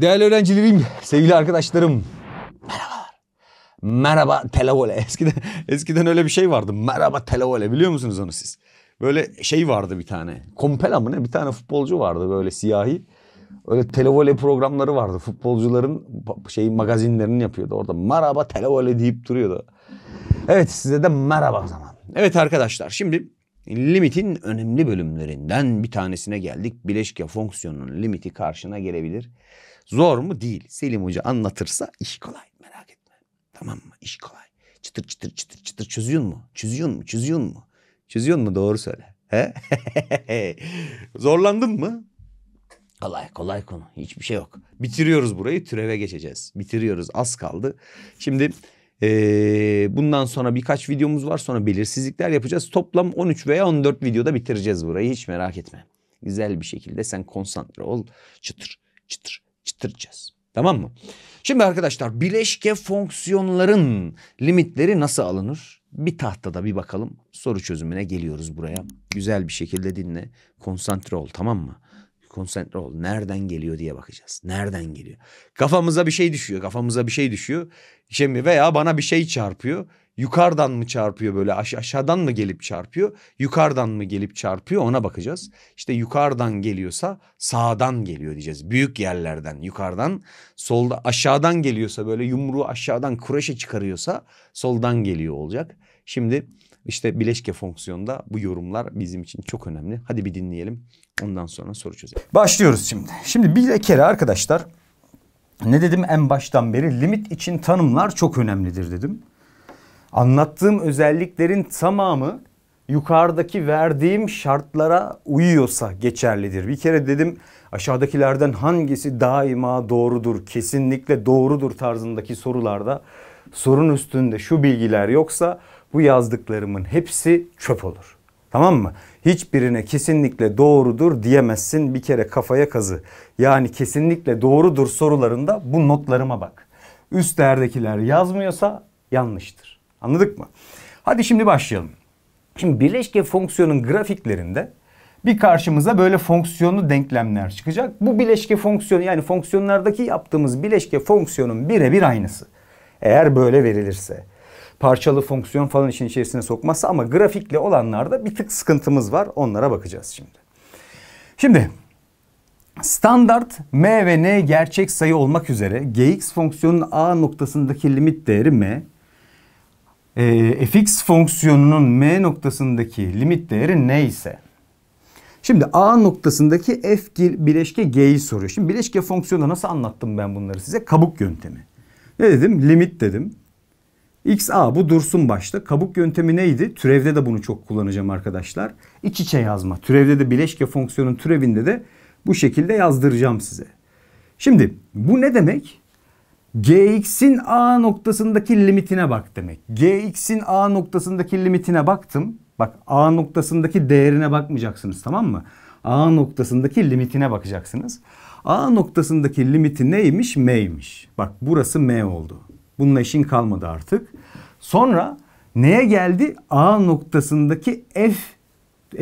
Değerli öğrencilerim, sevgili arkadaşlarım. Merhabalar. Merhaba televole. Eskiden, eskiden öyle bir şey vardı. Merhaba televole biliyor musunuz onu siz? Böyle şey vardı bir tane. Kompela mı ne? Bir tane futbolcu vardı böyle siyahi. Öyle televole programları vardı. Futbolcuların şeyin magazinlerini yapıyordu orada. Merhaba televole deyip duruyordu. Evet size de merhaba o zaman. Evet arkadaşlar şimdi limitin önemli bölümlerinden bir tanesine geldik. Bileşke fonksiyonunun limiti karşına gelebilir. Zor mu? Değil. Selim Hoca anlatırsa iş kolay merak etme. Tamam mı? İş kolay. Çıtır çıtır çıtır çıtır çözüyor mu? Çözüyor mu? Çözüyor mu? Çözüyor mu? Doğru söyle. He? Zorlandın mı? Kolay kolay konu. Hiçbir şey yok. Bitiriyoruz burayı. Türeve geçeceğiz. Bitiriyoruz. Az kaldı. Şimdi ee, bundan sonra birkaç videomuz var. Sonra belirsizlikler yapacağız. Toplam 13 veya 14 videoda bitireceğiz burayı. Hiç merak etme. Güzel bir şekilde sen konsantre ol. Çıtır çıtır sıkıştıracağız. Tamam mı? Şimdi arkadaşlar bileşke fonksiyonların limitleri nasıl alınır? Bir tahtada bir bakalım. Soru çözümüne geliyoruz buraya. Güzel bir şekilde dinle. Konsantre ol tamam mı? konsantre ol. Nereden geliyor diye bakacağız. Nereden geliyor? Kafamıza bir şey düşüyor. Kafamıza bir şey düşüyor. Şimdi veya bana bir şey çarpıyor. Yukarıdan mı çarpıyor böyle aş aşağıdan mı gelip çarpıyor? Yukarıdan mı gelip çarpıyor ona bakacağız. İşte yukarıdan geliyorsa sağdan geliyor diyeceğiz. Büyük yerlerden yukarıdan. Solda aşağıdan geliyorsa böyle yumruğu aşağıdan kureşe çıkarıyorsa soldan geliyor olacak. Şimdi işte bileşke fonksiyonda bu yorumlar bizim için çok önemli. Hadi bir dinleyelim. Ondan sonra soru çözelim. Başlıyoruz şimdi. Şimdi bir kere arkadaşlar ne dedim en baştan beri limit için tanımlar çok önemlidir dedim. Anlattığım özelliklerin tamamı yukarıdaki verdiğim şartlara uyuyorsa geçerlidir. Bir kere dedim aşağıdakilerden hangisi daima doğrudur, kesinlikle doğrudur tarzındaki sorularda sorun üstünde şu bilgiler yoksa bu yazdıklarımın hepsi çöp olur. Tamam mı? Hiçbirine kesinlikle doğrudur diyemezsin bir kere kafaya kazı. Yani kesinlikle doğrudur sorularında bu notlarıma bak. Üst değerdekiler yazmıyorsa yanlıştır. Anladık mı? Hadi şimdi başlayalım. Şimdi birleşke fonksiyonun grafiklerinde bir karşımıza böyle fonksiyonlu denklemler çıkacak. Bu bileşke fonksiyonu yani fonksiyonlardaki yaptığımız bileşke fonksiyonun birebir aynısı. Eğer böyle verilirse parçalı fonksiyon falan için içerisine sokması ama grafikle olanlarda bir tık sıkıntımız var. Onlara bakacağız şimdi. Şimdi standart m ve n gerçek sayı olmak üzere gx fonksiyonun a noktasındaki limit değeri m e, fx fonksiyonunun m noktasındaki limit değeri n ise. Şimdi a noktasındaki f bileşke g'yi soruyor. Şimdi bileşke fonksiyonu nasıl anlattım ben bunları size? Kabuk yöntemi. Ne dedim? Limit dedim. XA bu dursun başta. Kabuk yöntemi neydi? Türevde de bunu çok kullanacağım arkadaşlar. İç içe yazma. Türevde de bileşke fonksiyonun türevinde de bu şekilde yazdıracağım size. Şimdi bu ne demek? Gx'in A noktasındaki limitine bak demek. Gx'in A noktasındaki limitine baktım. Bak A noktasındaki değerine bakmayacaksınız tamam mı? A noktasındaki limitine bakacaksınız. A noktasındaki limiti neymiş? M'ymiş. Bak burası M oldu. Bununla işin kalmadı artık. Sonra neye geldi? A noktasındaki f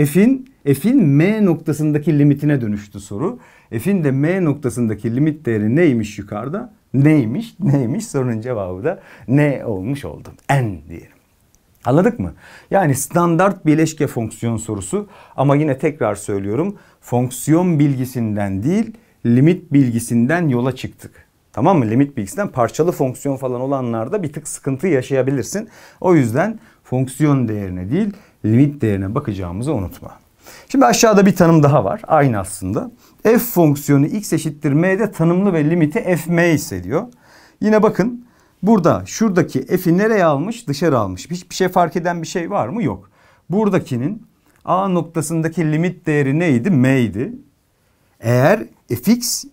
f'in f'in m noktasındaki limitine dönüştü soru. F'in de m noktasındaki limit değeri neymiş yukarıda? Neymiş? Neymiş? Sorunun cevabı da ne olmuş oldu? N diyelim. Anladık mı? Yani standart bileşke fonksiyon sorusu ama yine tekrar söylüyorum fonksiyon bilgisinden değil limit bilgisinden yola çıktık. Tamam mı? Limit bilgisinden parçalı fonksiyon falan olanlarda bir tık sıkıntı yaşayabilirsin. O yüzden fonksiyon değerine değil limit değerine bakacağımızı unutma. Şimdi aşağıda bir tanım daha var. Aynı aslında. F fonksiyonu x eşittir m'de tanımlı ve limiti fm hissediyor. Yine bakın burada şuradaki f'i nereye almış? Dışarı almış. Hiçbir şey fark eden bir şey var mı? Yok. Buradakinin a noktasındaki limit değeri neydi? m idi. Eğer fx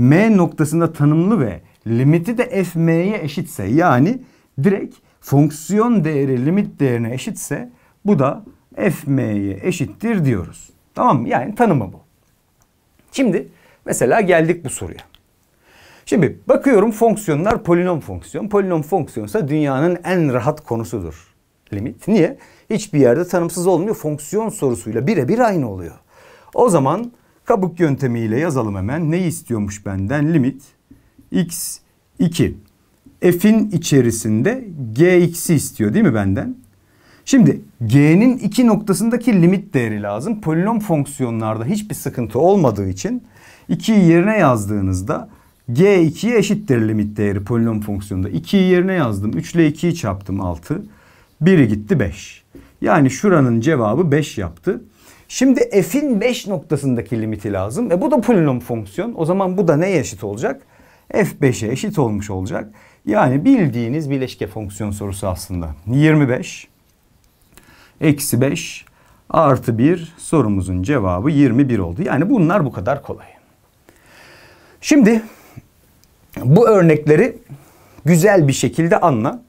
M noktasında tanımlı ve limiti de fm'ye eşitse yani direkt fonksiyon değeri limit değerine eşitse bu da fm'ye eşittir diyoruz. Tamam mı? Yani tanımı bu. Şimdi mesela geldik bu soruya. Şimdi bakıyorum fonksiyonlar polinom fonksiyon. Polinom fonksiyonsa dünyanın en rahat konusudur limit. Niye? Hiçbir yerde tanımsız olmuyor. Fonksiyon sorusuyla birebir aynı oluyor. O zaman Kabuk yöntemiyle yazalım hemen. Ne istiyormuş benden? Limit x 2. F'in içerisinde gx'i istiyor değil mi benden? Şimdi g'nin iki noktasındaki limit değeri lazım. Polinom fonksiyonlarda hiçbir sıkıntı olmadığı için 2'yi yerine yazdığınızda g2'ye eşittir limit değeri polinom fonksiyonunda. 2'yi yerine yazdım. 3 ile 2'yi çarptım 6. 1'i gitti 5. Yani şuranın cevabı 5 yaptı. Şimdi f'in 5 noktasındaki limiti lazım. E bu da polinom fonksiyon. O zaman bu da neye eşit olacak? f5'e eşit olmuş olacak. Yani bildiğiniz bileşke fonksiyon sorusu aslında. 25 eksi 5 artı 1 sorumuzun cevabı 21 oldu. Yani bunlar bu kadar kolay. Şimdi bu örnekleri güzel bir şekilde anla.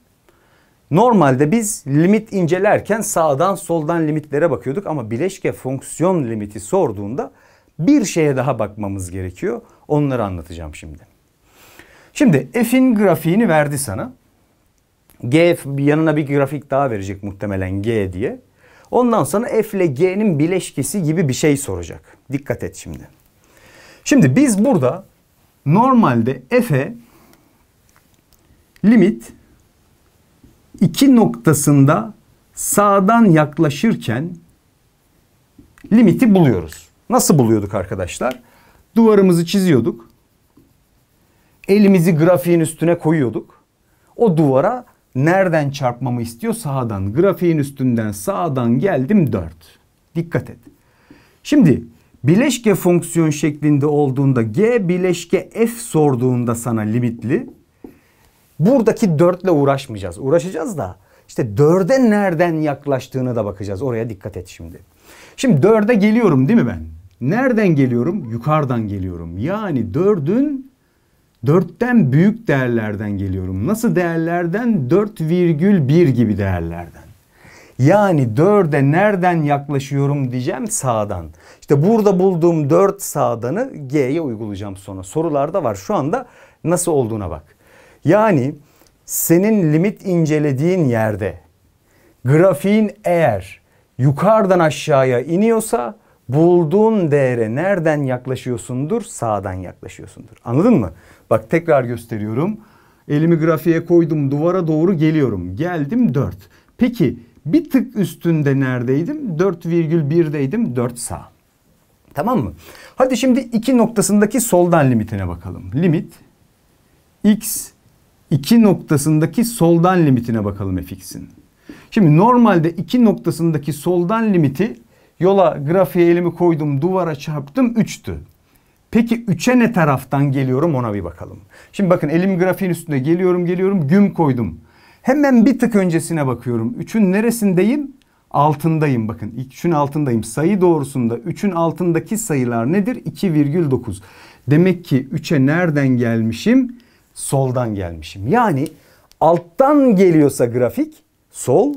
Normalde biz limit incelerken sağdan soldan limitlere bakıyorduk ama bileşke fonksiyon limiti sorduğunda bir şeye daha bakmamız gerekiyor. Onları anlatacağım şimdi. Şimdi f'in grafiğini verdi sana. G yanına bir grafik daha verecek muhtemelen G diye. Ondan sonra f ile g'nin bileşkesi gibi bir şey soracak. Dikkat et şimdi. Şimdi biz burada normalde f'e limit 2 noktasında sağdan yaklaşırken limiti buluyoruz. Nasıl buluyorduk arkadaşlar? Duvarımızı çiziyorduk. Elimizi grafiğin üstüne koyuyorduk. O duvara nereden çarpmamı istiyor? Sağdan. Grafiğin üstünden sağdan geldim 4. Dikkat et. Şimdi bileşke fonksiyon şeklinde olduğunda g bileşke f sorduğunda sana limitli Buradaki dörtle uğraşmayacağız. Uğraşacağız da işte dörde nereden yaklaştığına da bakacağız. Oraya dikkat et şimdi. Şimdi dörde geliyorum değil mi ben? Nereden geliyorum? Yukarıdan geliyorum. Yani dördün dörtten büyük değerlerden geliyorum. Nasıl değerlerden? 4,1 gibi değerlerden. Yani dörde nereden yaklaşıyorum diyeceğim sağdan. İşte burada bulduğum dört sağdanı G'ye uygulayacağım sonra. Sorularda var şu anda nasıl olduğuna bak. Yani senin limit incelediğin yerde grafiğin eğer yukarıdan aşağıya iniyorsa bulduğun değere nereden yaklaşıyorsundur? Sağdan yaklaşıyorsundur. Anladın mı? Bak tekrar gösteriyorum. Elimi grafiğe koydum duvara doğru geliyorum. Geldim 4. Peki bir tık üstünde neredeydim? 4,1'deydim 4 sağ. Tamam mı? Hadi şimdi 2 noktasındaki soldan limitine bakalım. Limit x 2 noktasındaki soldan limitine bakalım fx'in. Şimdi normalde 2 noktasındaki soldan limiti yola grafiğe elimi koydum duvara çarptım 3'tü. Peki 3'e ne taraftan geliyorum ona bir bakalım. Şimdi bakın elim grafiğin üstünde geliyorum geliyorum güm koydum. Hemen bir tık öncesine bakıyorum. 3'ün neresindeyim? Altındayım bakın. 3'ün altındayım. Sayı doğrusunda 3'ün altındaki sayılar nedir? 2,9. Demek ki 3'e nereden gelmişim? soldan gelmişim. Yani alttan geliyorsa grafik sol,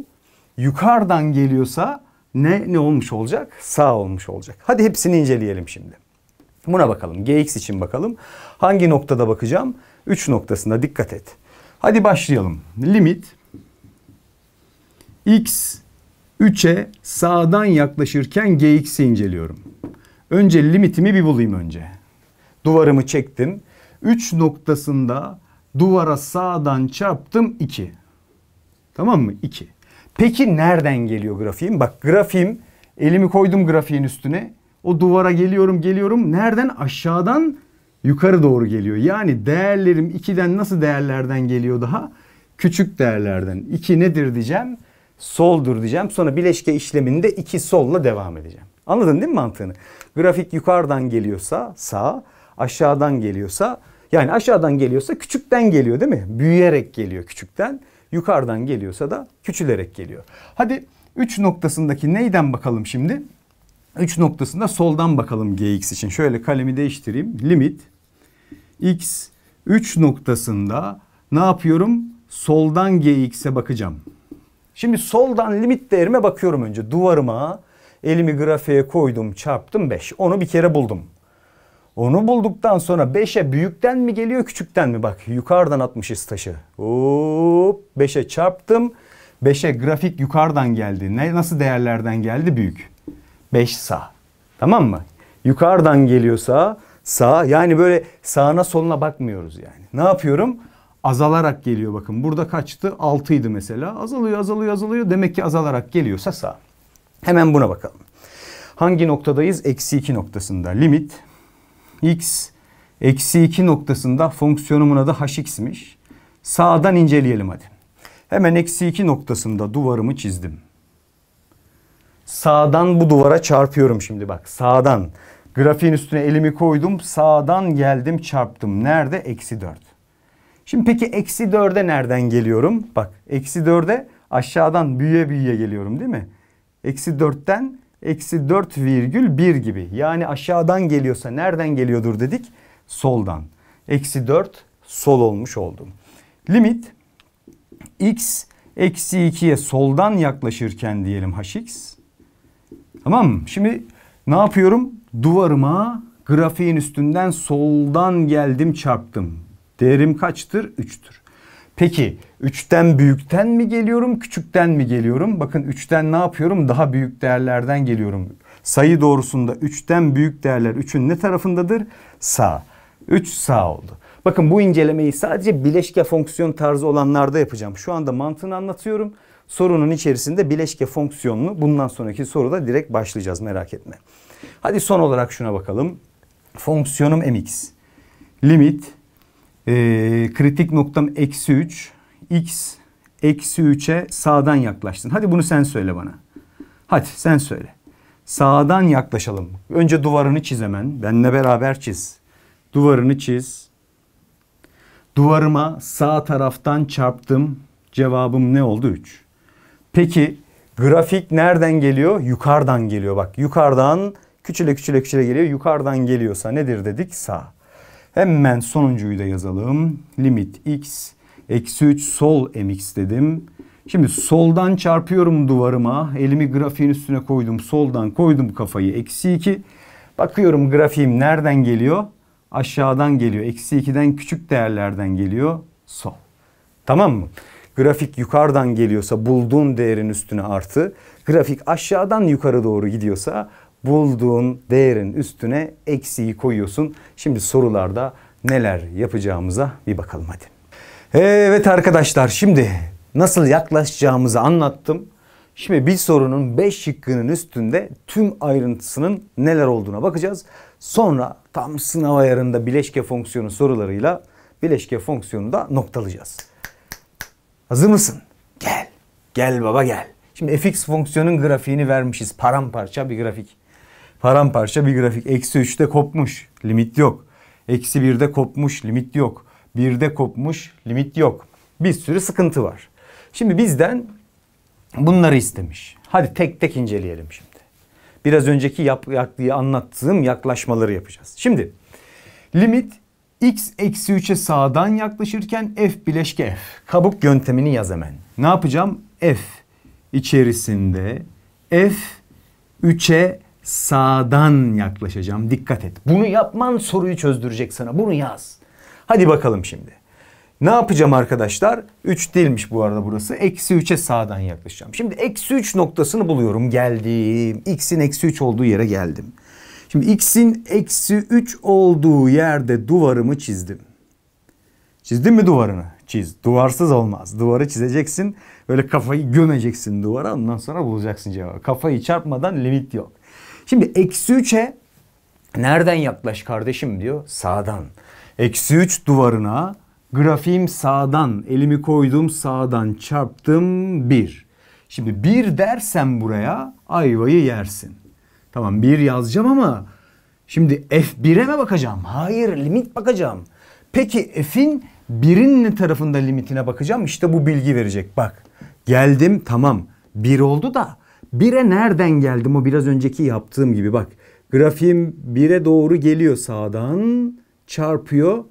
yukarıdan geliyorsa ne ne olmuş olacak? Sağ olmuş olacak. Hadi hepsini inceleyelim şimdi. Buna bakalım. Gx için bakalım. Hangi noktada bakacağım? 3 noktasında dikkat et. Hadi başlayalım. Limit x 3'e sağdan yaklaşırken gx'i inceliyorum. Önce limitimi bir bulayım önce. Duvarımı çektim. 3 noktasında duvara sağdan çarptım 2. Tamam mı? 2. Peki nereden geliyor grafiğim? Bak grafiğim elimi koydum grafiğin üstüne. O duvara geliyorum geliyorum. Nereden? Aşağıdan yukarı doğru geliyor. Yani değerlerim 2'den nasıl değerlerden geliyor daha? Küçük değerlerden. 2 nedir diyeceğim? Soldur diyeceğim. Sonra bileşke işleminde 2 solla devam edeceğim. Anladın değil mi mantığını? Grafik yukarıdan geliyorsa sağ, aşağıdan geliyorsa yani aşağıdan geliyorsa küçükten geliyor değil mi? Büyüyerek geliyor küçükten. Yukarıdan geliyorsa da küçülerek geliyor. Hadi 3 noktasındaki neyden bakalım şimdi? 3 noktasında soldan bakalım gx için. Şöyle kalemi değiştireyim. Limit x 3 noktasında ne yapıyorum? Soldan gx'e bakacağım. Şimdi soldan limit değerime bakıyorum önce. Duvarıma elimi grafiğe koydum çarptım 5. Onu bir kere buldum. Onu bulduktan sonra 5'e büyükten mi geliyor küçükten mi? Bak yukarıdan atmışız taşı. Hop 5'e çarptım. 5'e grafik yukarıdan geldi. Ne, nasıl değerlerden geldi? Büyük. 5 sağ. Tamam mı? Yukarıdan geliyorsa sağ. Yani böyle sağına soluna bakmıyoruz yani. Ne yapıyorum? Azalarak geliyor bakın. Burada kaçtı? 6'ydı mesela. Azalıyor azalıyor azalıyor. Demek ki azalarak geliyorsa sağ. Hemen buna bakalım. Hangi noktadayız? Eksi 2 noktasında. Limit x eksi 2 noktasında fonksiyonumun adı hx'miş. Sağdan inceleyelim hadi. Hemen eksi 2 noktasında duvarımı çizdim. Sağdan bu duvara çarpıyorum şimdi bak sağdan. Grafiğin üstüne elimi koydum sağdan geldim çarptım. Nerede? Eksi 4. Şimdi peki eksi 4'e nereden geliyorum? Bak eksi 4'e aşağıdan büyüye büyüye geliyorum değil mi? Eksi 4'ten eksi 4,1 gibi. Yani aşağıdan geliyorsa nereden geliyordur dedik? Soldan. Eksi 4 sol olmuş oldum Limit x eksi 2'ye soldan yaklaşırken diyelim hx. Tamam mı? Şimdi ne yapıyorum? Duvarıma grafiğin üstünden soldan geldim çarptım. Değerim kaçtır? 3'tür. Peki üçten büyükten mi geliyorum, küçükten mi geliyorum? Bakın üçten ne yapıyorum? Daha büyük değerlerden geliyorum. Sayı doğrusunda üçten büyük değerler üçün ne tarafındadır? Sağ. Üç sağ oldu. Bakın bu incelemeyi sadece bileşke fonksiyon tarzı olanlarda yapacağım. Şu anda mantığını anlatıyorum. Sorunun içerisinde bileşke fonksiyonunu bundan sonraki soruda direkt başlayacağız merak etme. Hadi son olarak şuna bakalım. Fonksiyonum mx. Limit ee, kritik noktam eksi 3. X eksi 3'e sağdan yaklaştın. Hadi bunu sen söyle bana. Hadi sen söyle. Sağdan yaklaşalım. Önce duvarını çiz hemen. Benle beraber çiz. Duvarını çiz. Duvarıma sağ taraftan çarptım. Cevabım ne oldu? 3. Peki grafik nereden geliyor? Yukarıdan geliyor. Bak yukarıdan küçüle küçüle küçüle geliyor. Yukarıdan geliyorsa nedir dedik? Sağ. Hemen sonuncuyu da yazalım. Limit x eksi 3 sol mx dedim. Şimdi soldan çarpıyorum duvarıma. Elimi grafiğin üstüne koydum. Soldan koydum kafayı. Eksi 2. Bakıyorum grafiğim nereden geliyor? Aşağıdan geliyor. Eksi 2'den küçük değerlerden geliyor. Sol. Tamam mı? Grafik yukarıdan geliyorsa bulduğun değerin üstüne artı. Grafik aşağıdan yukarı doğru gidiyorsa bulduğun değerin üstüne eksiği koyuyorsun. Şimdi sorularda neler yapacağımıza bir bakalım hadi. Evet arkadaşlar şimdi nasıl yaklaşacağımızı anlattım. Şimdi bir sorunun 5 şıkkının üstünde tüm ayrıntısının neler olduğuna bakacağız. Sonra tam sınav ayarında bileşke fonksiyonu sorularıyla bileşke fonksiyonu da noktalayacağız. Hazır mısın? Gel. Gel baba gel. Şimdi fx fonksiyonun grafiğini vermişiz. Paramparça bir grafik paramparça bir grafik. Eksi 3'te kopmuş limit yok. Eksi 1'de kopmuş limit yok. 1'de kopmuş limit yok. Bir sürü sıkıntı var. Şimdi bizden bunları istemiş. Hadi tek tek inceleyelim şimdi. Biraz önceki yap, yaktığı anlattığım yaklaşmaları yapacağız. Şimdi limit x eksi 3'e sağdan yaklaşırken f bileşke f. Kabuk yöntemini yaz hemen. Ne yapacağım? f içerisinde f 3'e sağdan yaklaşacağım. Dikkat et. Bunu yapman soruyu çözdürecek sana. Bunu yaz. Hadi bakalım şimdi. Ne yapacağım arkadaşlar? 3 değilmiş bu arada burası. Eksi 3'e sağdan yaklaşacağım. Şimdi eksi 3 noktasını buluyorum. Geldim. X'in eksi 3 olduğu yere geldim. Şimdi X'in eksi 3 olduğu yerde duvarımı çizdim. Çizdin mi duvarını? Çiz. Duvarsız olmaz. Duvarı çizeceksin. Böyle kafayı gömeceksin duvara. Ondan sonra bulacaksın cevabı. Kafayı çarpmadan limit yok. Şimdi eksi 3'e nereden yaklaş kardeşim diyor. Sağdan. Eksi 3 duvarına grafiğim sağdan. Elimi koydum sağdan çarptım 1. Şimdi 1 dersem buraya ayvayı yersin. Tamam 1 yazacağım ama şimdi F1'e mi bakacağım? Hayır limit bakacağım. Peki F'in birin ne tarafında limitine bakacağım? İşte bu bilgi verecek. Bak geldim tamam 1 oldu da 1'e nereden geldim o biraz önceki yaptığım gibi bak. Grafiğim 1'e doğru geliyor sağdan çarpıyor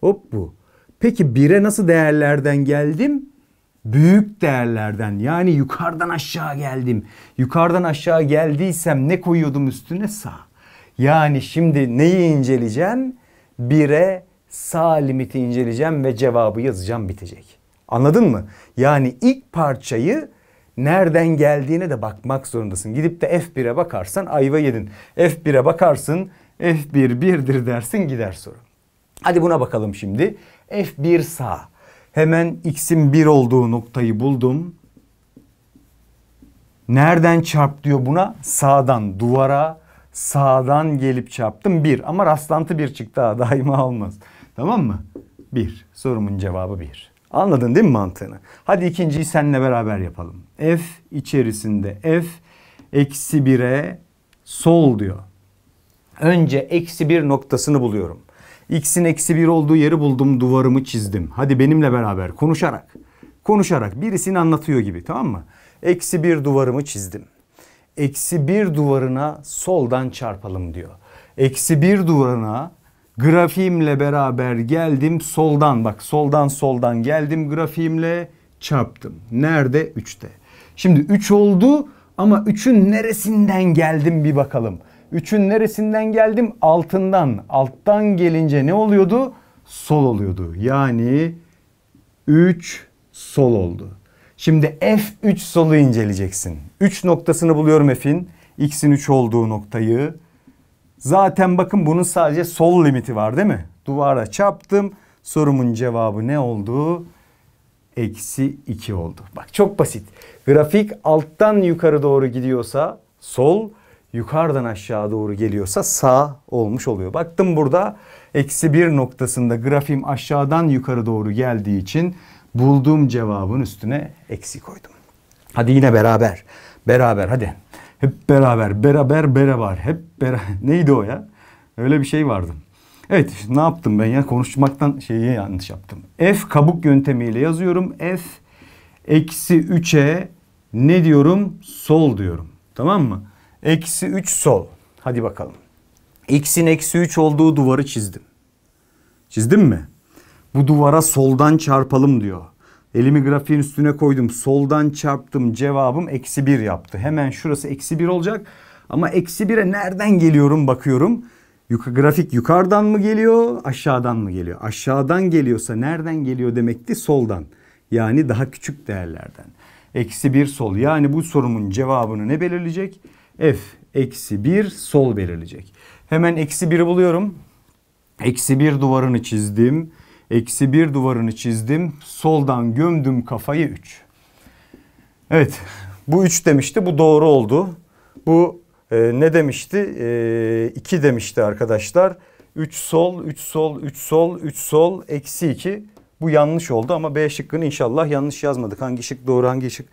hop bu. Peki 1'e nasıl değerlerden geldim? Büyük değerlerden yani yukarıdan aşağı geldim. Yukarıdan aşağı geldiysem ne koyuyordum üstüne? Sağ. Yani şimdi neyi inceleyeceğim? 1'e sağ limiti inceleyeceğim ve cevabı yazacağım bitecek. Anladın mı? Yani ilk parçayı nereden geldiğine de bakmak zorundasın. Gidip de F1'e bakarsan ayva yedin. F1'e bakarsın F1 birdir dersin gider soru. Hadi buna bakalım şimdi. F1 sağ. Hemen x'in 1 olduğu noktayı buldum. Nereden çarp diyor buna? Sağdan duvara sağdan gelip çarptım 1 ama rastlantı bir çıktı daha. daima olmaz. Tamam mı? 1. Sorumun cevabı 1. Anladın değil mi mantığını? Hadi ikinciyi seninle beraber yapalım. F içerisinde F eksi 1'e sol diyor. Önce eksi 1 noktasını buluyorum. X'in eksi 1 olduğu yeri buldum duvarımı çizdim. Hadi benimle beraber konuşarak. Konuşarak birisini anlatıyor gibi tamam mı? Eksi 1 duvarımı çizdim. Eksi 1 duvarına soldan çarpalım diyor. Eksi 1 duvarına Grafiğimle beraber geldim soldan bak soldan soldan geldim grafiğimle çarptım. Nerede? 3'te. Şimdi 3 oldu ama 3'ün neresinden geldim bir bakalım. 3'ün neresinden geldim? Altından. Alttan gelince ne oluyordu? Sol oluyordu. Yani 3 sol oldu. Şimdi F3 solu inceleyeceksin. 3 noktasını buluyorum F'in. X'in 3 olduğu noktayı. Zaten bakın bunun sadece sol limiti var değil mi? Duvara çarptım. Sorumun cevabı ne oldu? Eksi 2 oldu. Bak çok basit. Grafik alttan yukarı doğru gidiyorsa sol, yukarıdan aşağı doğru geliyorsa sağ olmuş oluyor. Baktım burada eksi 1 noktasında grafiğim aşağıdan yukarı doğru geldiği için bulduğum cevabın üstüne eksi koydum. Hadi yine beraber. Beraber hadi. Hep beraber, beraber, beraber. Hep beraber. Neydi o ya? Öyle bir şey vardı. Evet ne yaptım ben ya? Konuşmaktan şeyi yanlış yaptım. F kabuk yöntemiyle yazıyorum. F eksi 3'e ne diyorum? Sol diyorum. Tamam mı? Eksi 3 sol. Hadi bakalım. X'in eksi 3 olduğu duvarı çizdim. Çizdim mi? Bu duvara soldan çarpalım diyor. Elimi grafiğin üstüne koydum. Soldan çarptım. Cevabım eksi 1 yaptı. Hemen şurası eksi 1 olacak. Ama eksi 1'e nereden geliyorum bakıyorum. Yuka, grafik yukarıdan mı geliyor aşağıdan mı geliyor? Aşağıdan geliyorsa nereden geliyor demekti soldan. Yani daha küçük değerlerden. Eksi 1 sol yani bu sorumun cevabını ne belirleyecek? F eksi 1 sol belirleyecek. Hemen eksi 1'i buluyorum. Eksi 1 duvarını çizdim. Eksi bir duvarını çizdim. Soldan gömdüm kafayı 3. Evet bu 3 demişti bu doğru oldu. Bu e, ne demişti? 2 e, demişti arkadaşlar. 3 sol 3 sol 3 sol 3 sol eksi 2. Bu yanlış oldu ama B şıkkını inşallah yanlış yazmadık. Hangi şık doğru hangi şık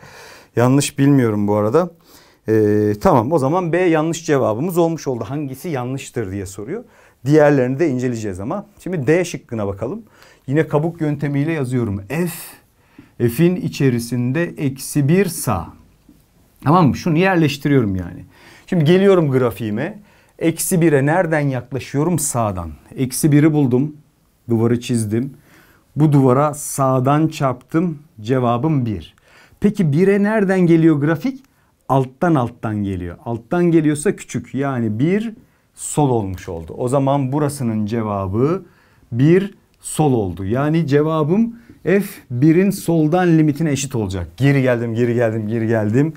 yanlış bilmiyorum bu arada. Ee, tamam o zaman B yanlış cevabımız olmuş oldu. Hangisi yanlıştır diye soruyor. Diğerlerini de inceleyeceğiz ama. Şimdi D şıkkına bakalım. Yine kabuk yöntemiyle yazıyorum. F, F'in içerisinde eksi 1 sağ. Tamam mı? Şunu yerleştiriyorum yani. Şimdi geliyorum grafiğime. Eksi 1'e nereden yaklaşıyorum? Sağdan. Eksi 1'i buldum. Duvarı çizdim. Bu duvara sağdan çarptım. Cevabım 1. Peki 1'e nereden geliyor grafik? Alttan alttan geliyor. Alttan geliyorsa küçük. Yani 1 sol olmuş oldu. O zaman burasının cevabı 1 sol oldu. Yani cevabım f 1'in soldan limitine eşit olacak. Geri geldim, geri geldim, geri geldim.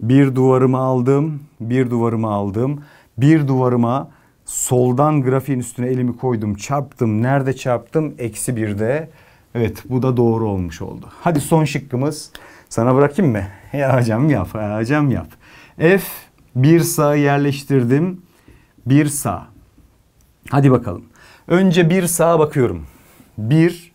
Bir duvarımı aldım, bir duvarımı aldım. Bir duvarıma soldan grafiğin üstüne elimi koydum, çarptım. Nerede çarptım? Eksi birde. Evet bu da doğru olmuş oldu. Hadi son şıkkımız. Sana bırakayım mı? Ya hocam yap, ya hocam yap. F bir sağ yerleştirdim. Bir sağ. Hadi bakalım. Önce bir sağa bakıyorum. Bir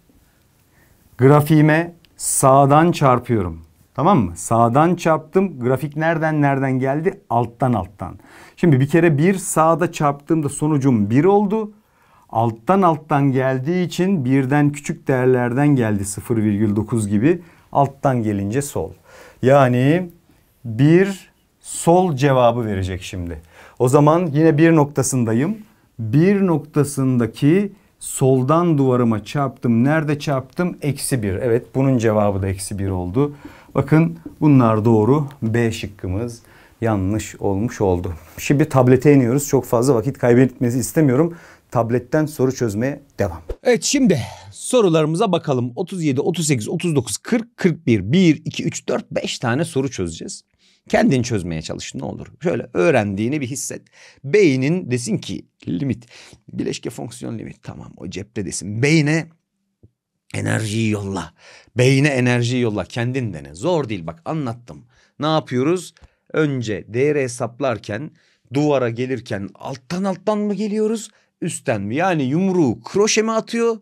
grafiğime sağdan çarpıyorum. Tamam mı? Sağdan çarptım. Grafik nereden nereden geldi? Alttan alttan. Şimdi bir kere bir sağda çarptığımda sonucum bir oldu. Alttan alttan geldiği için birden küçük değerlerden geldi 0,9 gibi. Alttan gelince sol. Yani bir sol cevabı verecek şimdi. O zaman yine bir noktasındayım. Bir noktasındaki Soldan duvarıma çarptım. Nerede çarptım? Eksi 1. Evet bunun cevabı da eksi 1 oldu. Bakın bunlar doğru. B şıkkımız yanlış olmuş oldu. Şimdi tablete iniyoruz. Çok fazla vakit kaybetmenizi istemiyorum. Tabletten soru çözmeye devam. Evet şimdi sorularımıza bakalım. 37, 38, 39, 40, 41, 1, 2, 3, 4, 5 tane soru çözeceğiz. Kendin çözmeye çalış ne olur. Şöyle öğrendiğini bir hisset. Beynin desin ki limit. Bileşke fonksiyon limit. Tamam o cepte desin. Beyne enerjiyi yolla. Beyne enerjiyi yolla. Kendin dene. Zor değil bak anlattım. Ne yapıyoruz? Önce değeri hesaplarken duvara gelirken alttan alttan mı geliyoruz? Üstten mi? Yani yumruğu kroşe mi atıyor?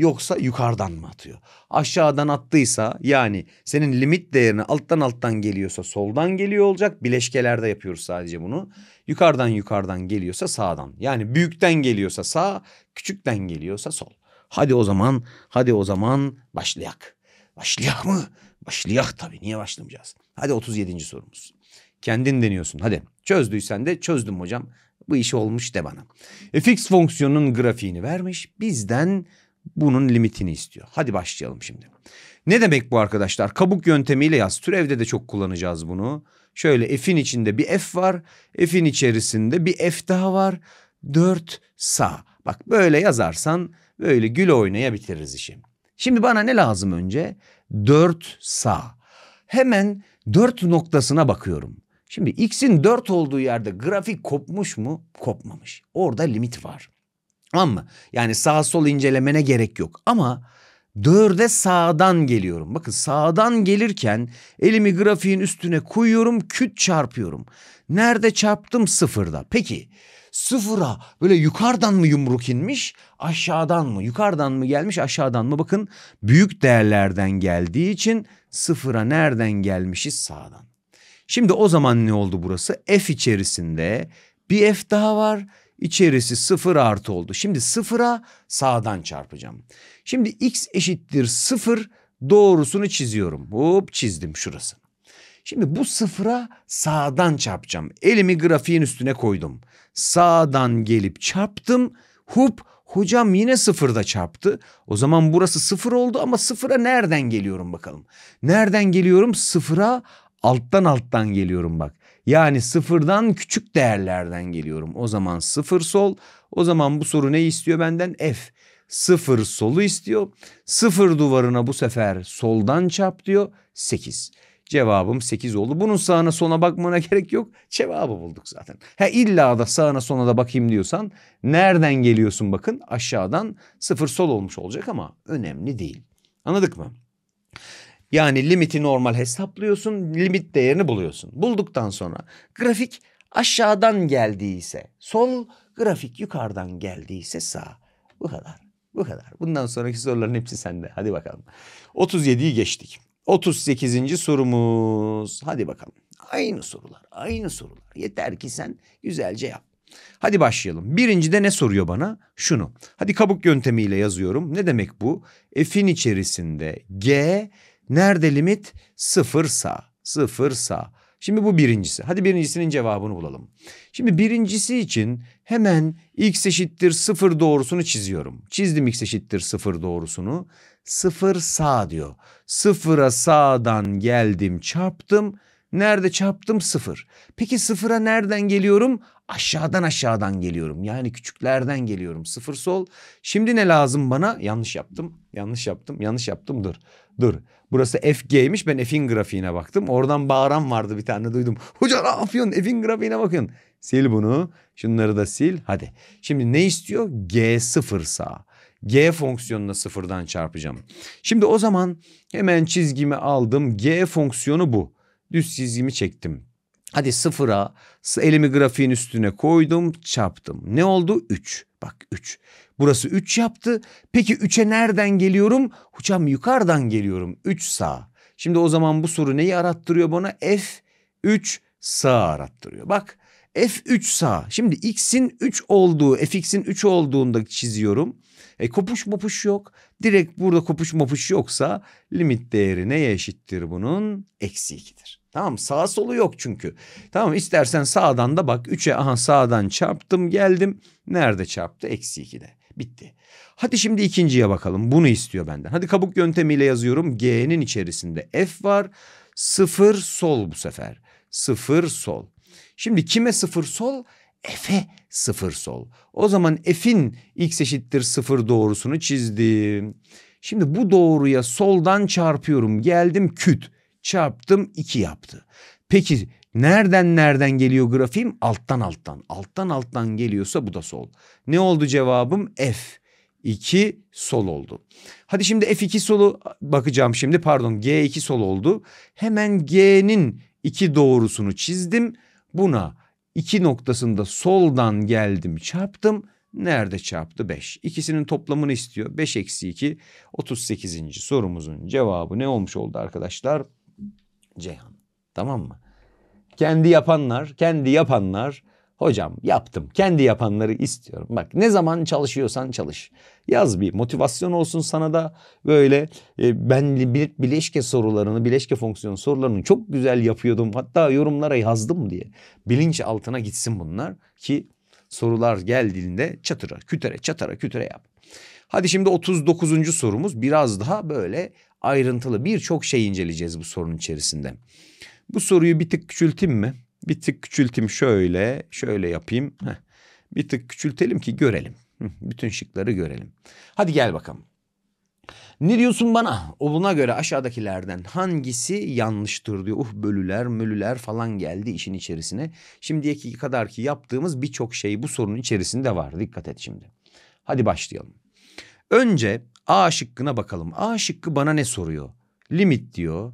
yoksa yukarıdan mı atıyor? Aşağıdan attıysa yani senin limit değerini alttan alttan geliyorsa soldan geliyor olacak. Bileşkelerde yapıyoruz sadece bunu. Yukarıdan yukarıdan geliyorsa sağdan. Yani büyükten geliyorsa sağ, küçükten geliyorsa sol. Hadi o zaman, hadi o zaman başlayak. Başlayak mı? Başlayak tabii. Niye başlamayacağız? Hadi 37. sorumuz. Kendin deniyorsun. Hadi çözdüysen de çözdüm hocam. Bu iş olmuş de bana. E, fix fonksiyonun grafiğini vermiş. Bizden bunun limitini istiyor. Hadi başlayalım şimdi. Ne demek bu arkadaşlar? Kabuk yöntemiyle yaz. Türevde de çok kullanacağız bunu. Şöyle f'in içinde bir f var. F'in içerisinde bir f daha var. 4 sağ. Bak böyle yazarsan böyle gül oynaya bitiririz işi. Şimdi bana ne lazım önce? 4 sağ. Hemen 4 noktasına bakıyorum. Şimdi x'in 4 olduğu yerde grafik kopmuş mu? Kopmamış. Orada limit var. Tamam mı? Yani sağ sol incelemene gerek yok. Ama dörde sağdan geliyorum. Bakın sağdan gelirken elimi grafiğin üstüne koyuyorum küt çarpıyorum. Nerede çarptım sıfırda. Peki sıfıra böyle yukarıdan mı yumruk inmiş aşağıdan mı yukarıdan mı gelmiş aşağıdan mı bakın büyük değerlerden geldiği için sıfıra nereden gelmişiz sağdan. Şimdi o zaman ne oldu burası? F içerisinde bir F daha var İçerisi sıfır artı oldu. Şimdi sıfıra sağdan çarpacağım. Şimdi x eşittir sıfır doğrusunu çiziyorum. Hop çizdim şurası. Şimdi bu sıfıra sağdan çarpacağım. Elimi grafiğin üstüne koydum. Sağdan gelip çarptım. Hop hocam yine sıfırda çarptı. O zaman burası sıfır oldu ama sıfıra nereden geliyorum bakalım. Nereden geliyorum? Sıfıra alttan alttan geliyorum bak. Yani sıfırdan küçük değerlerden geliyorum. O zaman sıfır sol. O zaman bu soru ne istiyor benden? F. Sıfır solu istiyor. Sıfır duvarına bu sefer soldan çarp diyor. Sekiz. Cevabım 8 oldu. Bunun sağına sona bakmana gerek yok. Cevabı bulduk zaten. He illa da sağına sona da bakayım diyorsan nereden geliyorsun bakın aşağıdan sıfır sol olmuş olacak ama önemli değil. Anladık mı? Yani limiti normal hesaplıyorsun, limit değerini buluyorsun. Bulduktan sonra grafik aşağıdan geldiyse sol, grafik yukarıdan geldiyse sağ. Bu kadar. Bu kadar. Bundan sonraki soruların hepsi sende. Hadi bakalım. 37'yi geçtik. 38. sorumuz. Hadi bakalım. Aynı sorular, aynı sorular. Yeter ki sen güzelce yap. Hadi başlayalım. Birincide ne soruyor bana? Şunu. Hadi kabuk yöntemiyle yazıyorum. Ne demek bu? F'in içerisinde G Nerede limit? Sıfırsa. Sıfırsa. Şimdi bu birincisi. Hadi birincisinin cevabını bulalım. Şimdi birincisi için hemen x eşittir sıfır doğrusunu çiziyorum. Çizdim x eşittir sıfır doğrusunu. Sıfır sağ diyor. Sıfıra sağdan geldim çarptım. Nerede çarptım? Sıfır. Peki sıfıra nereden geliyorum? Aşağıdan aşağıdan geliyorum. Yani küçüklerden geliyorum. Sıfır sol. Şimdi ne lazım bana? Yanlış yaptım. Yanlış yaptım. Yanlış yaptım. Dur. Dur. Burası FG'ymiş ben F'in grafiğine baktım. Oradan bağıran vardı bir tane duydum. Hoca ne yapıyorsun F'in grafiğine bakın. Sil bunu şunları da sil hadi. Şimdi ne istiyor? G sıfır sağ. G fonksiyonuna sıfırdan çarpacağım. Şimdi o zaman hemen çizgimi aldım. G fonksiyonu bu. Düz çizgimi çektim. Hadi sıfıra elimi grafiğin üstüne koydum çarptım. Ne oldu? 3. Bak 3. Burası 3 yaptı. Peki 3'e nereden geliyorum? Hocam yukarıdan geliyorum. 3 sağ. Şimdi o zaman bu soru neyi arattırıyor bana? F3 sağ arattırıyor. Bak F3 sağ. Şimdi x'in 3 olduğu, fx'in 3 olduğunda çiziyorum. E kopuş mopuş yok. Direkt burada kopuş mopuş yoksa limit değeri neye eşittir bunun? Eksi 2'dir. Tamam sağ solu yok çünkü. Tamam istersen sağdan da bak 3'e aha sağdan çarptım geldim. Nerede çarptı? Eksi 2'de. Bitti. Hadi şimdi ikinciye bakalım. Bunu istiyor benden. Hadi kabuk yöntemiyle yazıyorum. G'nin içerisinde F var. Sıfır sol bu sefer. Sıfır sol. Şimdi kime sıfır sol? F'e sıfır sol. O zaman F'in x eşittir sıfır doğrusunu çizdim. Şimdi bu doğruya soldan çarpıyorum. Geldim küt çarptım 2 yaptı. Peki nereden nereden geliyor grafiğim? Alttan alttan. Alttan alttan geliyorsa bu da sol. Ne oldu cevabım? F. 2 sol oldu. Hadi şimdi F2 solu bakacağım şimdi pardon G2 sol oldu. Hemen G'nin 2 doğrusunu çizdim. Buna 2 noktasında soldan geldim çarptım. Nerede çarptı 5? İkisinin toplamını istiyor. 5 eksi 2 38. sorumuzun cevabı ne olmuş oldu arkadaşlar? Ceyhan. Tamam mı? Kendi yapanlar, kendi yapanlar. Hocam yaptım. Kendi yapanları istiyorum. Bak ne zaman çalışıyorsan çalış. Yaz bir motivasyon olsun sana da böyle e, ben bileşke sorularını, bileşke fonksiyon sorularını çok güzel yapıyordum. Hatta yorumlara yazdım diye. Bilinç altına gitsin bunlar ki sorular geldiğinde çatıra, kütere, çatara, kütere yap. Hadi şimdi 39. sorumuz biraz daha böyle ayrıntılı birçok şey inceleyeceğiz bu sorunun içerisinde. Bu soruyu bir tık küçülteyim mi? Bir tık küçülteyim şöyle, şöyle yapayım. Heh. Bir tık küçültelim ki görelim. Bütün şıkları görelim. Hadi gel bakalım. Ne diyorsun bana? O buna göre aşağıdakilerden hangisi yanlıştır diyor. Uh bölüler, mülüler falan geldi işin içerisine. Şimdiye kadar ki yaptığımız birçok şey bu sorunun içerisinde var. Dikkat et şimdi. Hadi başlayalım. Önce A şıkkına bakalım. A şıkkı bana ne soruyor? Limit diyor.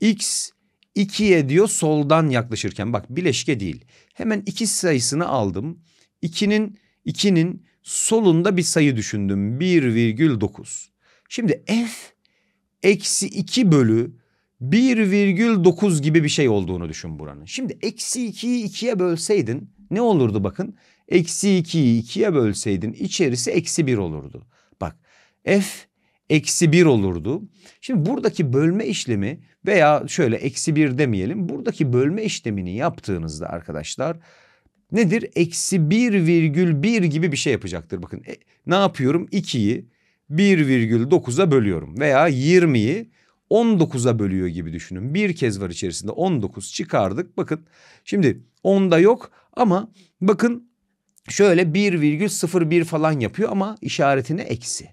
X 2'ye diyor soldan yaklaşırken bak bileşke değil. Hemen iki sayısını aldım. 2'nin 2'nin solunda bir sayı düşündüm. 1,9. Şimdi f eksi 2 bölü 1,9 gibi bir şey olduğunu düşün buranın. Şimdi eksi 2'yi 2'ye bölseydin ne olurdu bakın. Eksi 2'yi 2'ye bölseydin içerisi eksi 1 olurdu f eksi 1 olurdu. Şimdi buradaki bölme işlemi veya şöyle eksi 1 demeyelim. Buradaki bölme işlemini yaptığınızda arkadaşlar nedir? Eksi 1,1 gibi bir şey yapacaktır. Bakın e, ne yapıyorum? 2'yi 1,9'a bölüyorum veya 20'yi 19'a bölüyor gibi düşünün. Bir kez var içerisinde 19 çıkardık. Bakın şimdi 10'da yok ama bakın şöyle 1,01 falan yapıyor ama işaretine eksi.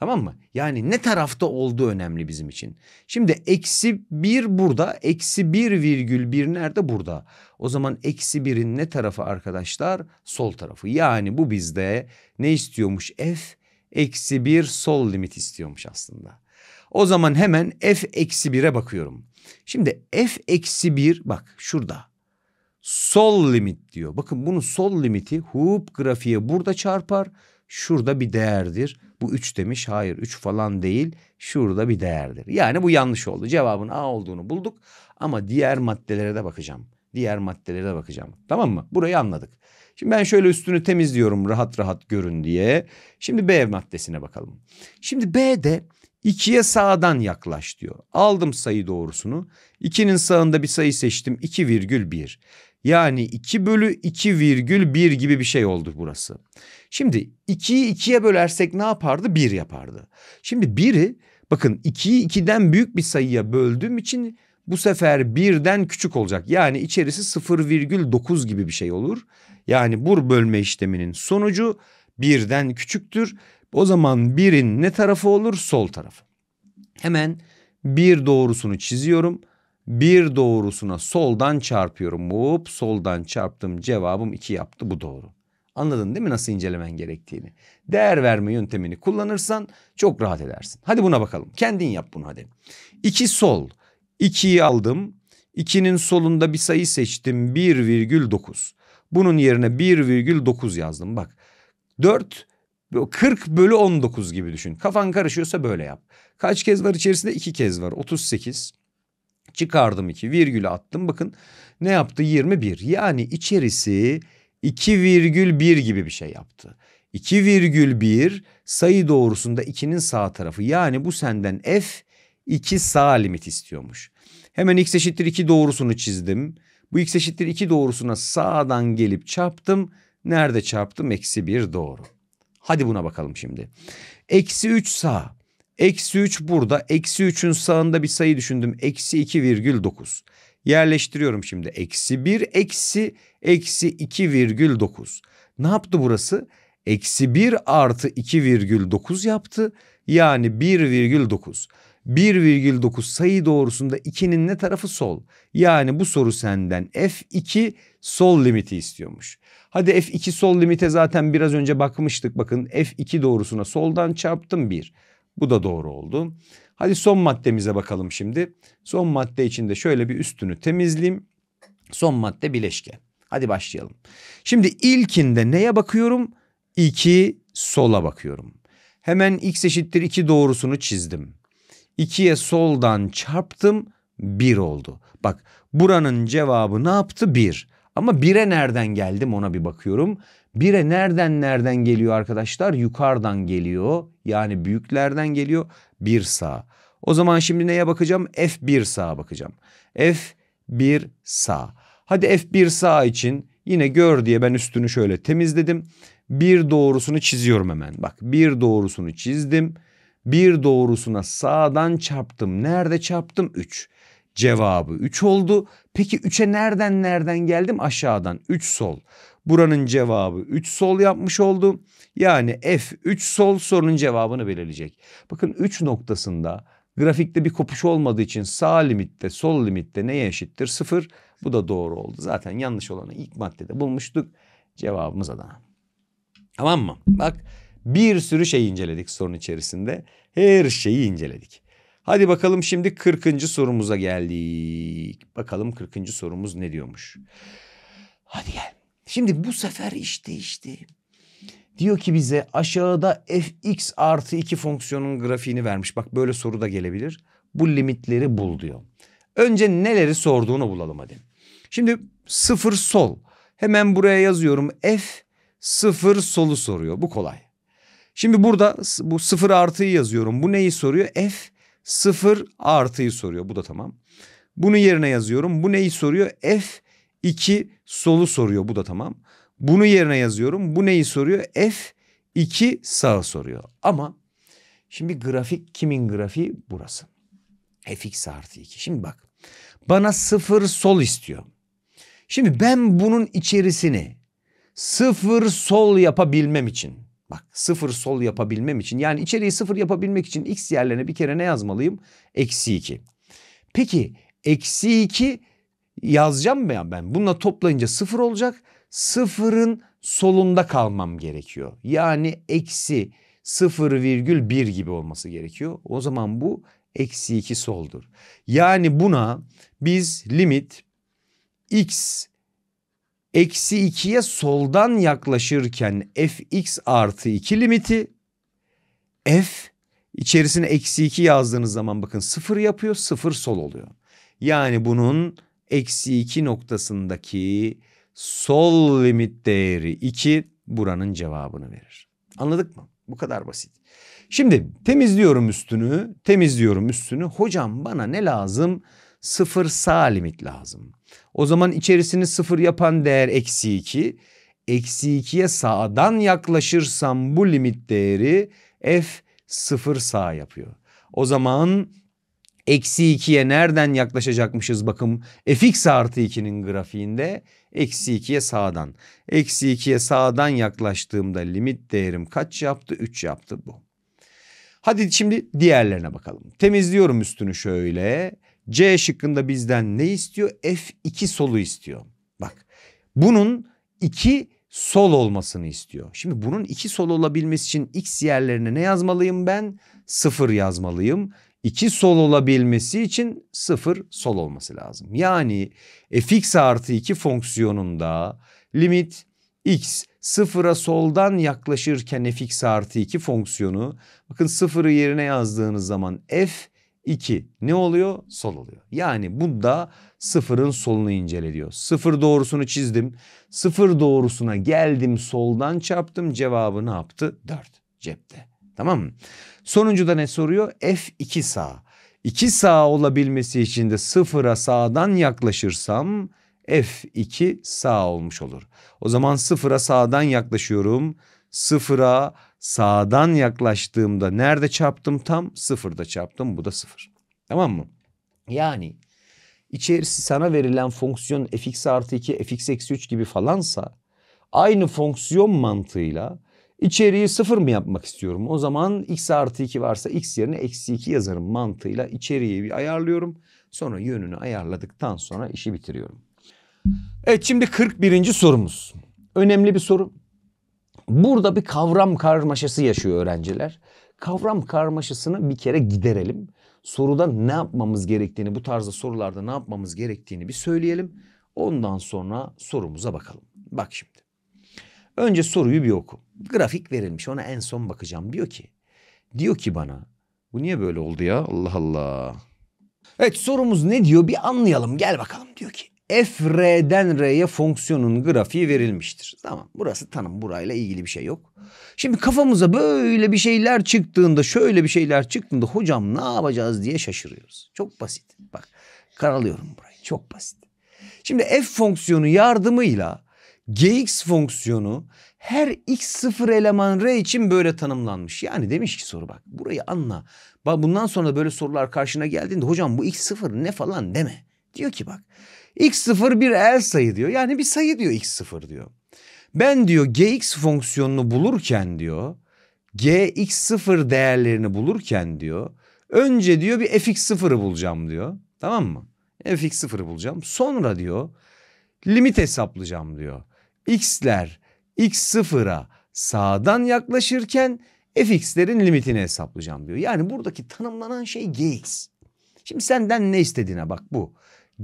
Tamam mı? Yani ne tarafta olduğu önemli bizim için. Şimdi eksi bir burada. Eksi bir virgül bir nerede? Burada. O zaman eksi birin ne tarafı arkadaşlar? Sol tarafı. Yani bu bizde ne istiyormuş f? Eksi bir sol limit istiyormuş aslında. O zaman hemen f eksi bire bakıyorum. Şimdi f eksi bir bak şurada sol limit diyor. Bakın bunun sol limiti hoop grafiğe burada çarpar şurada bir değerdir. Bu üç demiş hayır üç falan değil şurada bir değerdir. Yani bu yanlış oldu cevabın A olduğunu bulduk ama diğer maddelere de bakacağım. Diğer maddelere de bakacağım tamam mı burayı anladık. Şimdi ben şöyle üstünü temizliyorum rahat rahat görün diye. Şimdi B maddesine bakalım. Şimdi B'de ikiye sağdan yaklaş diyor. Aldım sayı doğrusunu. 2'nin sağında bir sayı seçtim 2,1. Yani 2 bölü 2 virgül 1 gibi bir şey oldu burası. Şimdi 2'yi 2'ye bölersek ne yapardı? 1 yapardı. Şimdi 1'i bakın 2'yi 2'den büyük bir sayıya böldüğüm için bu sefer 1'den küçük olacak. Yani içerisi 0,9 gibi bir şey olur. Yani bu bölme işleminin sonucu 1'den küçüktür. O zaman 1'in ne tarafı olur? Sol tarafı. Hemen 1 doğrusunu çiziyorum. Bir doğrusuna soldan çarpıyorum. Hop soldan çarptım cevabım iki yaptı bu doğru. Anladın değil mi nasıl incelemen gerektiğini? Değer verme yöntemini kullanırsan çok rahat edersin. Hadi buna bakalım. Kendin yap bunu hadi. 2 sol. 2'yi aldım. 2'nin solunda bir sayı seçtim. 1,9. Bunun yerine 1,9 yazdım. Bak 4 40 bölü 19 gibi düşün. Kafan karışıyorsa böyle yap. Kaç kez var içerisinde? 2 kez var. 38. Çıkardım 2 virgül attım bakın ne yaptı 21 yani içerisi 2,1 gibi bir şey yaptı. 2,1 sayı doğrusunda 2'nin sağ tarafı yani bu senden f 2 sağ limit istiyormuş. Hemen x eşittir 2 doğrusunu çizdim. Bu x eşittir 2 doğrusuna sağdan gelip çarptım. Nerede çarptım? Eksi 1 doğru. Hadi buna bakalım şimdi. Eksi 3 sağ. Eksi 3 burada. Eksi 3'ün sağında bir sayı düşündüm. Eksi 2,9. Yerleştiriyorum şimdi. Eksi 1 eksi eksi 2,9. Ne yaptı burası? Eksi 1 artı 2,9 yaptı. Yani 1,9. 1,9 sayı doğrusunda 2'nin ne tarafı sol? Yani bu soru senden f2 sol limiti istiyormuş. Hadi f2 sol limite zaten biraz önce bakmıştık. Bakın f2 doğrusuna soldan çarptım 1. Bu da doğru oldu. Hadi son maddemize bakalım şimdi. Son madde içinde şöyle bir üstünü temizleyeyim. Son madde bileşke. Hadi başlayalım. Şimdi ilkinde neye bakıyorum? 2 sola bakıyorum. Hemen x eşittir 2 doğrusunu çizdim. 2'ye soldan çarptım 1 oldu. Bak buranın cevabı ne yaptı? 1. Ama bire nereden geldim ona bir bakıyorum. Bire nereden nereden geliyor arkadaşlar? Yukarıdan geliyor. Yani büyüklerden geliyor. Bir sağ. O zaman şimdi neye bakacağım? F1 sağa bakacağım. F1 sağ. Hadi F1 sağ için yine gör diye ben üstünü şöyle temizledim. Bir doğrusunu çiziyorum hemen. Bak bir doğrusunu çizdim. Bir doğrusuna sağdan çarptım. Nerede çarptım? 3 cevabı 3 oldu. Peki 3'e nereden nereden geldim? Aşağıdan 3 sol. Buranın cevabı 3 sol yapmış oldum. Yani F 3 sol sorunun cevabını belirleyecek. Bakın 3 noktasında grafikte bir kopuş olmadığı için sağ limitte sol limitte neye eşittir? 0. Bu da doğru oldu. Zaten yanlış olanı ilk maddede bulmuştuk. Cevabımız Adana. Tamam mı? Bak bir sürü şey inceledik sorun içerisinde. Her şeyi inceledik. Hadi bakalım şimdi 40. sorumuza geldik. Bakalım 40. sorumuz ne diyormuş? Hadi gel. Şimdi bu sefer işte işte. Diyor ki bize aşağıda fx artı 2 fonksiyonun grafiğini vermiş. Bak böyle soru da gelebilir. Bu limitleri bul diyor. Önce neleri sorduğunu bulalım hadi. Şimdi sıfır sol. Hemen buraya yazıyorum. F sıfır solu soruyor. Bu kolay. Şimdi burada bu sıfır artıyı yazıyorum. Bu neyi soruyor? F 0 artıyı soruyor. Bu da tamam. Bunu yerine yazıyorum. Bu neyi soruyor? F2 solu soruyor. Bu da tamam. Bunu yerine yazıyorum. Bu neyi soruyor? F2 sağı soruyor. Ama şimdi grafik kimin grafiği? Burası. Fx artı 2. Şimdi bak. Bana 0 sol istiyor. Şimdi ben bunun içerisini 0 sol yapabilmem için Bak sıfır sol yapabilmem için yani içeriği sıfır yapabilmek için x yerlerine bir kere ne yazmalıyım? Eksi 2. Peki eksi 2 yazacağım mı ben ben. Bununla toplayınca sıfır olacak. Sıfırın solunda kalmam gerekiyor. Yani eksi 0,1 gibi olması gerekiyor. O zaman bu eksi 2 soldur. Yani buna biz limit x eksi 2'ye soldan yaklaşırken fx artı 2 limiti f içerisine eksi 2 yazdığınız zaman bakın 0 yapıyor 0 sol oluyor. Yani bunun eksi 2 noktasındaki sol limit değeri 2 buranın cevabını verir. Anladık mı? Bu kadar basit. Şimdi temizliyorum üstünü temizliyorum üstünü hocam bana ne lazım? sıfır sağ limit lazım. O zaman içerisini sıfır yapan değer eksi 2. Eksi 2'ye sağdan yaklaşırsam bu limit değeri f sıfır sağ yapıyor. O zaman eksi 2'ye nereden yaklaşacakmışız bakın fx artı 2'nin grafiğinde eksi 2'ye sağdan. Eksi 2'ye sağdan yaklaştığımda limit değerim kaç yaptı? 3 yaptı bu. Hadi şimdi diğerlerine bakalım. Temizliyorum üstünü şöyle. C şıkkında bizden ne istiyor? F2 solu istiyor. Bak bunun 2 sol olmasını istiyor. Şimdi bunun 2 sol olabilmesi için x yerlerine ne yazmalıyım ben? 0 yazmalıyım. 2 sol olabilmesi için 0 sol olması lazım. Yani fx artı 2 fonksiyonunda limit x sıfıra soldan yaklaşırken fx artı 2 fonksiyonu bakın sıfırı yerine yazdığınız zaman f 2 ne oluyor? Sol oluyor. Yani bunda sıfırın solunu incele Sıfır doğrusunu çizdim. Sıfır doğrusuna geldim soldan çarptım. Cevabı ne yaptı? 4 cepte. Tamam mı? Sonuncu da ne soruyor? F2 sağ. 2 sağ olabilmesi için de sıfıra sağdan yaklaşırsam F2 sağ olmuş olur. O zaman sıfıra sağdan yaklaşıyorum. Sıfıra sağdan yaklaştığımda nerede çarptım tam sıfırda çarptım bu da sıfır. Tamam mı? Yani içerisi sana verilen fonksiyon fx artı 2 fx eksi 3 gibi falansa aynı fonksiyon mantığıyla içeriği sıfır mı yapmak istiyorum? O zaman x artı 2 varsa x yerine eksi 2 yazarım mantığıyla içeriği bir ayarlıyorum. Sonra yönünü ayarladıktan sonra işi bitiriyorum. Evet şimdi 41. sorumuz. Önemli bir soru. Burada bir kavram karmaşası yaşıyor öğrenciler. Kavram karmaşasını bir kere giderelim. Soruda ne yapmamız gerektiğini, bu tarzda sorularda ne yapmamız gerektiğini bir söyleyelim. Ondan sonra sorumuza bakalım. Bak şimdi. Önce soruyu bir oku. Grafik verilmiş. Ona en son bakacağım. Diyor ki. Diyor ki bana. Bu niye böyle oldu ya? Allah Allah. Evet sorumuz ne diyor bir anlayalım. Gel bakalım diyor ki f r'den r'ye fonksiyonun grafiği verilmiştir. Tamam burası tanım burayla ilgili bir şey yok. Şimdi kafamıza böyle bir şeyler çıktığında şöyle bir şeyler çıktığında hocam ne yapacağız diye şaşırıyoruz. Çok basit bak karalıyorum burayı çok basit. Şimdi f fonksiyonu yardımıyla gx fonksiyonu her x sıfır eleman r için böyle tanımlanmış. Yani demiş ki soru bak burayı anla. Bak bundan sonra böyle sorular karşına geldiğinde hocam bu x sıfır ne falan deme. Diyor ki bak x0 bir el sayı diyor. Yani bir sayı diyor x0 diyor. Ben diyor gx fonksiyonunu bulurken diyor gx0 değerlerini bulurken diyor önce diyor bir fx0'ı bulacağım diyor. Tamam mı? fx0'ı bulacağım. Sonra diyor limit hesaplayacağım diyor. x'ler x0'a sağdan yaklaşırken fx'lerin limitini hesaplayacağım diyor. Yani buradaki tanımlanan şey gx. Şimdi senden ne istediğine bak bu.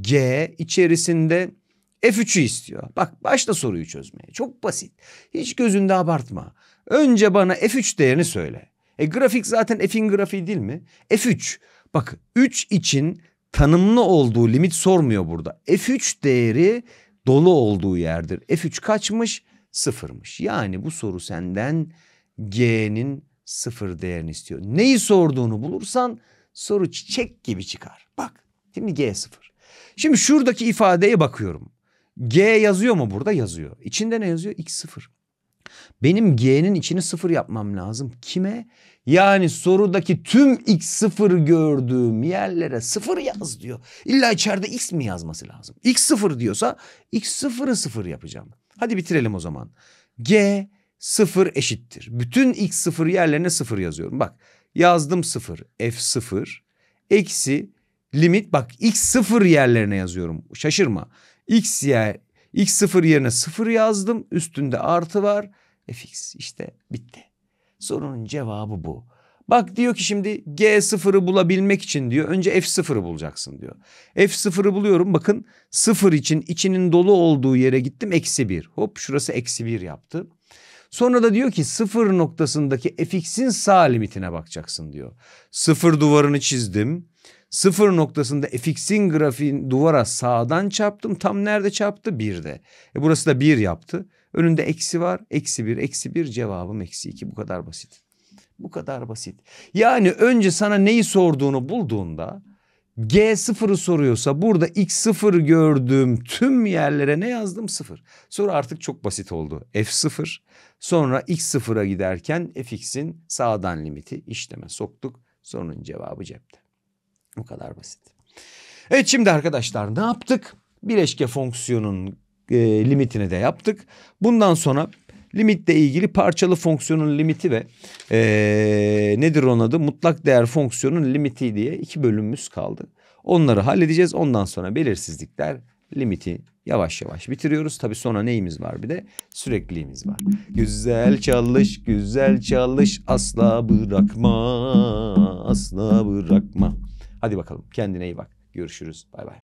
G içerisinde F3'ü istiyor. Bak başla soruyu çözmeye. Çok basit. Hiç gözünde abartma. Önce bana F3 değerini söyle. E grafik zaten F'in grafiği değil mi? F3. Bak 3 için tanımlı olduğu limit sormuyor burada. F3 değeri dolu olduğu yerdir. F3 kaçmış? Sıfırmış. Yani bu soru senden G'nin sıfır değerini istiyor. Neyi sorduğunu bulursan soru çiçek gibi çıkar. Bak şimdi G sıfır. Şimdi şuradaki ifadeye bakıyorum. G yazıyor mu burada? Yazıyor. İçinde ne yazıyor? x sıfır. Benim G'nin içini sıfır yapmam lazım. Kime? Yani sorudaki tüm X sıfır gördüğüm yerlere sıfır yaz diyor. İlla içeride X mi yazması lazım? X sıfır diyorsa X sıfırı sıfır yapacağım. Hadi bitirelim o zaman. G sıfır eşittir. Bütün X sıfır yerlerine sıfır yazıyorum. Bak yazdım sıfır. F sıfır. Eksi limit bak x sıfır yerlerine yazıyorum. Şaşırma. X yer x sıfır yerine sıfır yazdım. Üstünde artı var. E, fx işte bitti. Sorunun cevabı bu. Bak diyor ki şimdi g sıfırı bulabilmek için diyor önce f sıfırı bulacaksın diyor. f sıfırı buluyorum bakın sıfır için içinin dolu olduğu yere gittim eksi bir, Hop şurası eksi bir yaptı. Sonra da diyor ki sıfır noktasındaki fx'in sağ limitine bakacaksın diyor. Sıfır duvarını çizdim. Sıfır noktasında fx'in grafiğin duvara sağdan çarptım. Tam nerede çarptı? Birde. E burası da bir yaptı. Önünde eksi var. Eksi bir, eksi bir cevabım eksi iki. Bu kadar basit. Bu kadar basit. Yani önce sana neyi sorduğunu bulduğunda G sıfırı soruyorsa burada X sıfır gördüğüm tüm yerlere ne yazdım? Sıfır. Soru artık çok basit oldu. F sıfır. Sonra X sıfıra giderken Fx'in sağdan limiti işleme soktuk. Sorunun cevabı cepte. Bu kadar basit. Evet şimdi arkadaşlar ne yaptık? Bileşke fonksiyonun e, limitini de yaptık. Bundan sonra limitle ilgili parçalı fonksiyonun limiti ve e, nedir onun adı? Mutlak değer fonksiyonun limiti diye iki bölümümüz kaldı. Onları halledeceğiz. Ondan sonra belirsizlikler limiti yavaş yavaş bitiriyoruz. Tabii sonra neyimiz var bir de sürekliliğimiz var. Güzel çalış, güzel çalış asla bırakma, asla bırakma. Hadi bakalım kendine iyi bak. Görüşürüz. Bay bay.